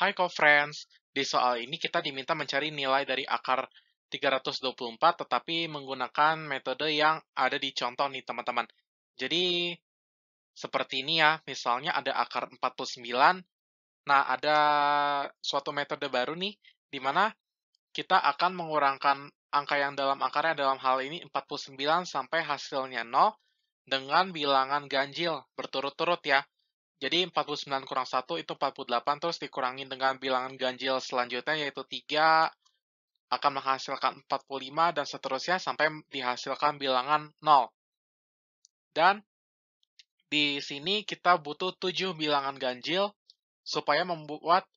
Hi co-friends, di soal ini kita diminta mencari nilai dari akar 324 tetapi menggunakan metode yang ada di contoh nih teman-teman. Jadi seperti ini ya, misalnya ada akar 49. Nah, ada suatu metode baru nih di mana kita akan mengurangkan angka yang dalam akarnya dalam hal ini 49 sampai hasilnya 0 dengan bilangan ganjil berturut-turut ya. Jadi 49 kurang 1 itu 48, terus dikurangin dengan bilangan ganjil selanjutnya yaitu 3, akan menghasilkan 45, dan seterusnya sampai dihasilkan bilangan 0. Dan di sini kita butuh 7 bilangan ganjil supaya membuat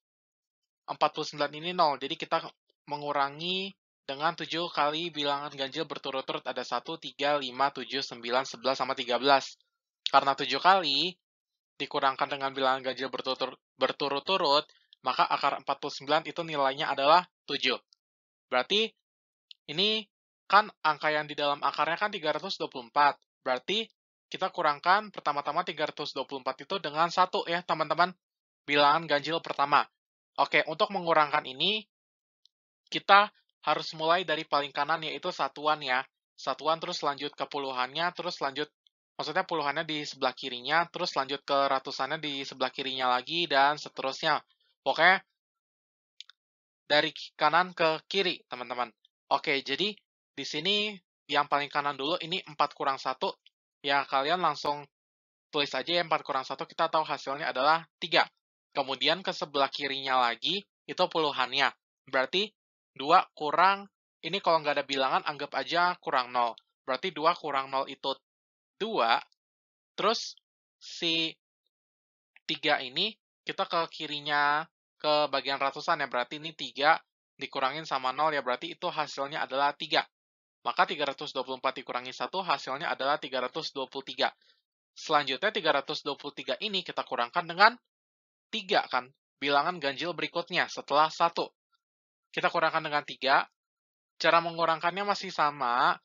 49 ini 0. Jadi kita mengurangi dengan 7 kali bilangan ganjil berturut-turut ada 1, 3, 5, 7, 9, 11, sama 13. Karena 7 kali, dikurangkan dengan bilangan ganjil berturut-turut, maka akar 49 itu nilainya adalah 7. Berarti ini kan angka yang di dalam akarnya kan 324. Berarti kita kurangkan pertama-tama 324 itu dengan 1 ya teman-teman. Bilangan ganjil pertama. Oke, untuk mengurangkan ini, kita harus mulai dari paling kanan yaitu satuan ya. Satuan terus lanjut ke puluhannya, terus lanjut maksudnya puluhannya di sebelah kirinya, terus lanjut ke ratusannya di sebelah kirinya lagi, dan seterusnya. Pokoknya dari kanan ke kiri, teman-teman. Oke, jadi di sini yang paling kanan dulu ini 4 kurang 1. Ya, kalian langsung tulis aja ya 4 kurang 1, kita tahu hasilnya adalah 3. Kemudian ke sebelah kirinya lagi, itu puluhannya. Berarti 2 kurang, ini kalau nggak ada bilangan, anggap aja kurang 0. Berarti 2 kurang 0 itu dua terus si 3 ini kita ke kirinya ke bagian ratusan ya berarti ini 3 dikurangin sama 0 ya berarti itu hasilnya adalah 3. Maka 324 dikurangi 1 hasilnya adalah 323. Selanjutnya 323 ini kita kurangkan dengan 3 kan, bilangan ganjil berikutnya setelah 1. Kita kurangkan dengan 3. Cara mengurangkannya masih sama,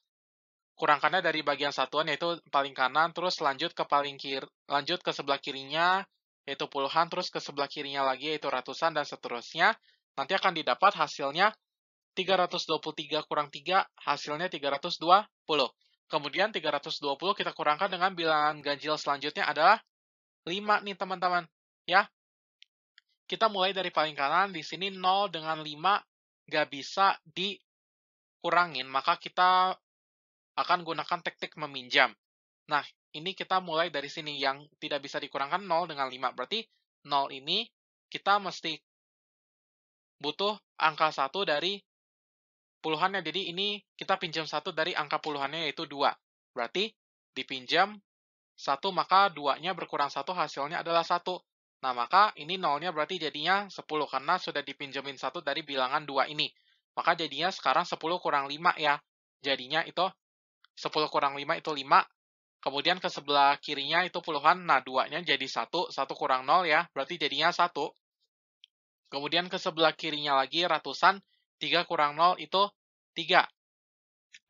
kurangkannya dari bagian satuan yaitu paling kanan terus lanjut ke paling kiri lanjut ke sebelah kirinya yaitu puluhan terus ke sebelah kirinya lagi yaitu ratusan dan seterusnya nanti akan didapat hasilnya 323 kurang 3 hasilnya 320 kemudian 320 kita kurangkan dengan bilangan ganjil selanjutnya adalah 5 nih teman-teman ya kita mulai dari paling kanan di sini 0 dengan 5 nggak bisa dikurangin maka kita akan gunakan taktik meminjam. Nah, ini kita mulai dari sini yang tidak bisa dikurangkan 0 dengan 5. Berarti 0 ini kita mesti butuh angka 1 dari puluhannya. Jadi ini kita pinjam 1 dari angka puluhannya yaitu 2. Berarti dipinjam 1 maka 2-nya berkurang 1 hasilnya adalah 1. Nah, maka ini 0nya berarti jadinya 10 karena sudah dipinjemin 1 dari bilangan 2 ini. Maka jadinya sekarang 10 kurang 5 ya. Jadinya itu 10 kurang 5 itu 5. Kemudian ke sebelah kirinya itu puluhan, nah 2-nya jadi 1, 1 kurang 0 ya, berarti jadinya 1. Kemudian ke sebelah kirinya lagi ratusan, 3 kurang 0 itu 3.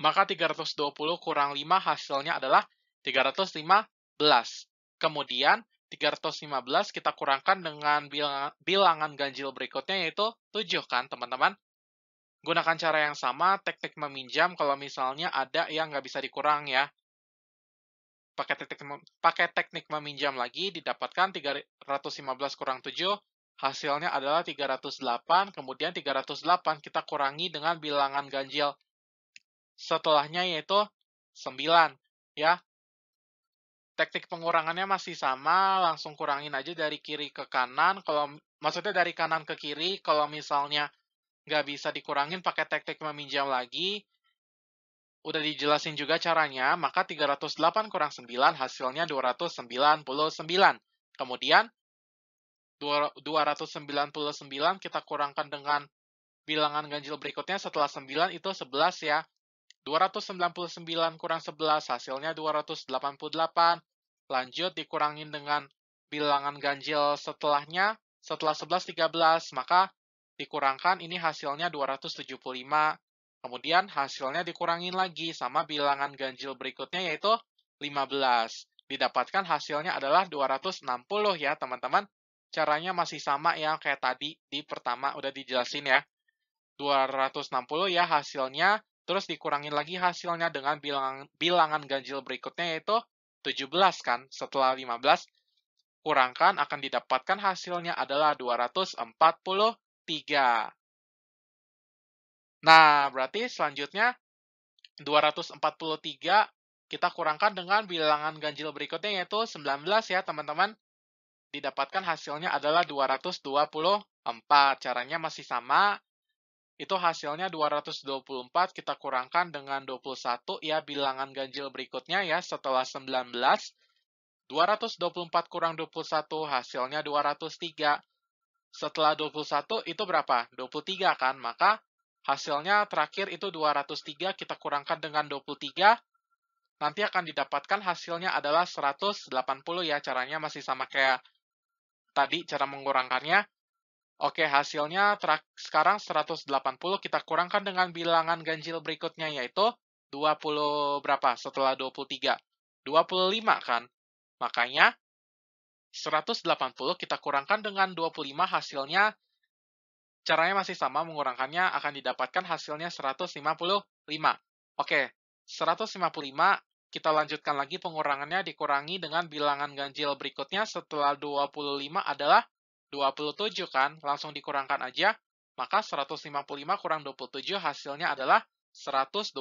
Maka 320 kurang 5 hasilnya adalah 315. Kemudian 315 kita kurangkan dengan bilangan ganjil berikutnya yaitu 7 kan teman-teman. Gunakan cara yang sama, teknik meminjam kalau misalnya ada yang nggak bisa dikurang ya. Pakai teknik, pakai teknik meminjam lagi, didapatkan 315 kurang 7, hasilnya adalah 308, kemudian 308 kita kurangi dengan bilangan ganjil. Setelahnya yaitu 9, ya. Teknik pengurangannya masih sama, langsung kurangin aja dari kiri ke kanan. Kalau maksudnya dari kanan ke kiri, kalau misalnya nggak bisa dikurangin pakai teknik meminjam lagi. Udah dijelasin juga caranya, maka 308 kurang 9 hasilnya 299. Kemudian 299 kita kurangkan dengan bilangan ganjil berikutnya setelah 9 itu 11 ya. 299 kurang 11 hasilnya 288. Lanjut dikurangin dengan bilangan ganjil setelahnya setelah 11 13 maka dikurangkan ini hasilnya 275. Kemudian hasilnya dikurangin lagi sama bilangan ganjil berikutnya yaitu 15. Didapatkan hasilnya adalah 260 ya teman-teman. Caranya masih sama ya kayak tadi di pertama udah dijelasin ya. 260 ya hasilnya, terus dikurangin lagi hasilnya dengan bilangan, bilangan ganjil berikutnya yaitu 17 kan. Setelah 15, kurangkan akan didapatkan hasilnya adalah 240 3. Nah, berarti selanjutnya 243 kita kurangkan dengan bilangan ganjil berikutnya yaitu 19 ya teman-teman. Didapatkan hasilnya adalah 224. Caranya masih sama. Itu hasilnya 224 kita kurangkan dengan 21 ya bilangan ganjil berikutnya ya setelah 19. 224 kurang 21 hasilnya 203. Setelah 21 itu berapa? 23 kan? Maka hasilnya terakhir itu 203 kita kurangkan dengan 23. Nanti akan didapatkan hasilnya adalah 180 ya. Caranya masih sama kayak tadi cara mengurangkannya. Oke, hasilnya sekarang 180 kita kurangkan dengan bilangan ganjil berikutnya yaitu 20 berapa setelah 23? 25 kan? Makanya 180 kita kurangkan dengan 25 hasilnya caranya masih sama mengurangkannya akan didapatkan hasilnya 155. Oke, 155 kita lanjutkan lagi pengurangannya dikurangi dengan bilangan ganjil berikutnya setelah 25 adalah 27 kan, langsung dikurangkan aja. Maka 155 kurang 27 hasilnya adalah 128.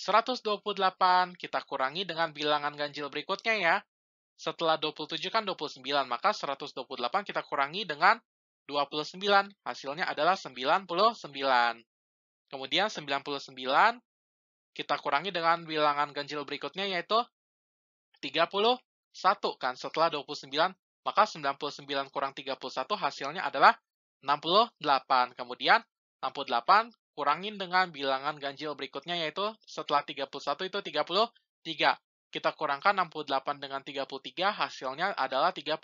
128 kita kurangi dengan bilangan ganjil berikutnya ya. Setelah 27 kan 29, maka 128 kita kurangi dengan 29. Hasilnya adalah 99. Kemudian 99 kita kurangi dengan bilangan ganjil berikutnya yaitu 31 kan. Setelah 29, maka 99 kurang 31 hasilnya adalah 68. Kemudian 68 kurangin dengan bilangan ganjil berikutnya yaitu setelah 31 itu 33. Kita kurangkan 68 dengan 33, hasilnya adalah 35.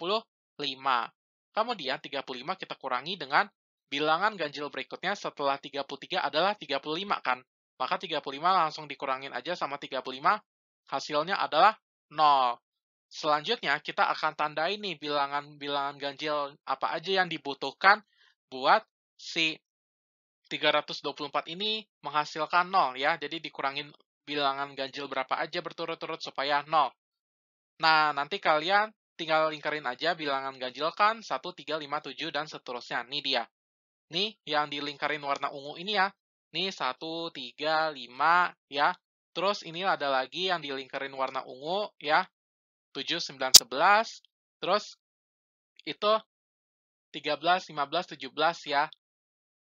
Kemudian 35 kita kurangi dengan bilangan ganjil berikutnya setelah 33 adalah 35 kan. Maka 35 langsung dikurangin aja sama 35, hasilnya adalah 0. Selanjutnya kita akan tandai nih bilangan-bilangan ganjil apa aja yang dibutuhkan buat si 324 ini menghasilkan 0 ya, jadi dikurangin bilangan ganjil berapa aja berturut-turut supaya 0. Nah, nanti kalian tinggal lingkarin aja bilangan ganjil kan 1, 3, 5, 7, dan seterusnya. Nih dia. Nih, yang dilingkarin warna ungu ini ya. Nih, 1, 3, 5, ya. Terus ini ada lagi yang dilingkarin warna ungu, ya. 7, 9, 11. Terus, itu 13, 15, 17, ya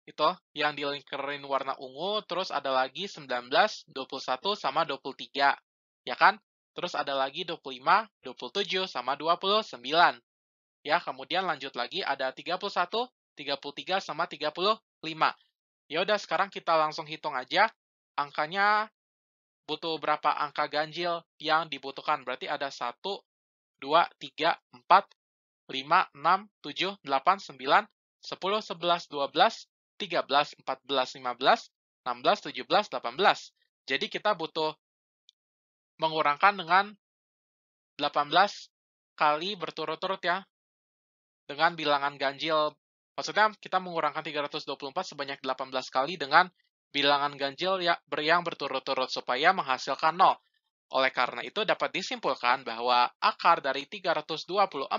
itu yang dilingkarin warna ungu, terus ada lagi 19, 21, sama 23, ya kan? Terus ada lagi 25, 27, sama 29. Ya, kemudian lanjut lagi ada 31, 33, sama 35. Ya udah, sekarang kita langsung hitung aja angkanya butuh berapa angka ganjil yang dibutuhkan. Berarti ada 1, 2, 3, 4, 5, 6, 7, 8, 9, 10, 11, 12, 13, 14, 15, 16, 17, 18. Jadi kita butuh mengurangkan dengan 18 kali berturut-turut ya. Dengan bilangan ganjil, maksudnya kita mengurangkan 324 sebanyak 18 kali dengan bilangan ganjil ya yang berturut-turut supaya menghasilkan 0. Oleh karena itu dapat disimpulkan bahwa akar dari 324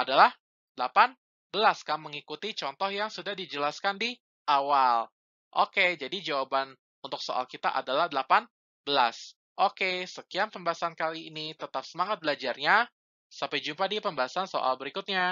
adalah 8 Kan mengikuti contoh yang sudah dijelaskan di awal. Oke, jadi jawaban untuk soal kita adalah 18. Oke, sekian pembahasan kali ini. Tetap semangat belajarnya. Sampai jumpa di pembahasan soal berikutnya.